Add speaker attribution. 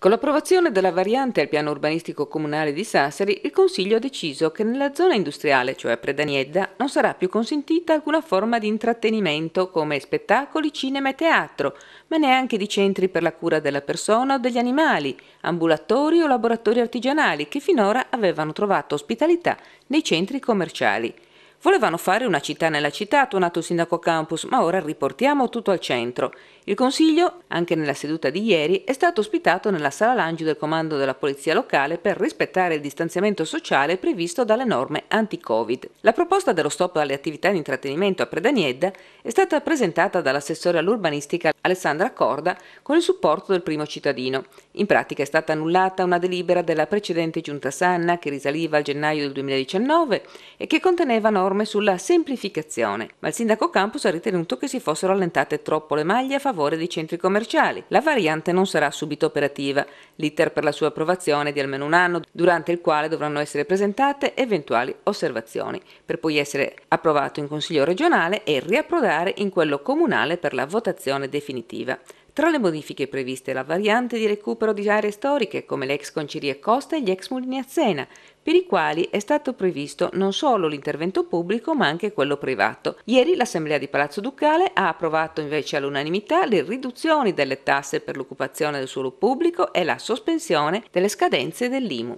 Speaker 1: Con l'approvazione della variante al piano urbanistico comunale di Sassari, il Consiglio ha deciso che nella zona industriale, cioè Predaniedda, non sarà più consentita alcuna forma di intrattenimento come spettacoli, cinema e teatro, ma neanche di centri per la cura della persona o degli animali, ambulatori o laboratori artigianali che finora avevano trovato ospitalità nei centri commerciali. Volevano fare una città nella città, ha tuonato il sindaco Campus, ma ora riportiamo tutto al centro. Il consiglio, anche nella seduta di ieri, è stato ospitato nella sala lancio del comando della polizia locale per rispettare il distanziamento sociale previsto dalle norme anti-Covid. La proposta dello stop alle attività di intrattenimento a Predaniedda è stata presentata dall'assessore all'urbanistica Alessandra Corda con il supporto del primo cittadino. In pratica è stata annullata una delibera della precedente giunta Sanna che risaliva al gennaio del 2019 e che conteneva norme norme sulla semplificazione, ma il sindaco Campus ha ritenuto che si fossero allentate troppo le maglie a favore dei centri commerciali. La variante non sarà subito operativa. L'iter per la sua approvazione è di almeno un anno, durante il quale dovranno essere presentate eventuali osservazioni, per poi essere approvato in Consiglio regionale e riapprodare in quello comunale per la votazione definitiva. Tra le modifiche previste la variante di recupero di aree storiche come l'ex Conceria Costa e gli ex Mulini Azzena, per i quali è stato previsto non solo l'intervento pubblico ma anche quello privato. Ieri l'Assemblea di Palazzo Ducale ha approvato invece all'unanimità le riduzioni delle tasse per l'occupazione del suolo pubblico e la sospensione delle scadenze dell'IMU.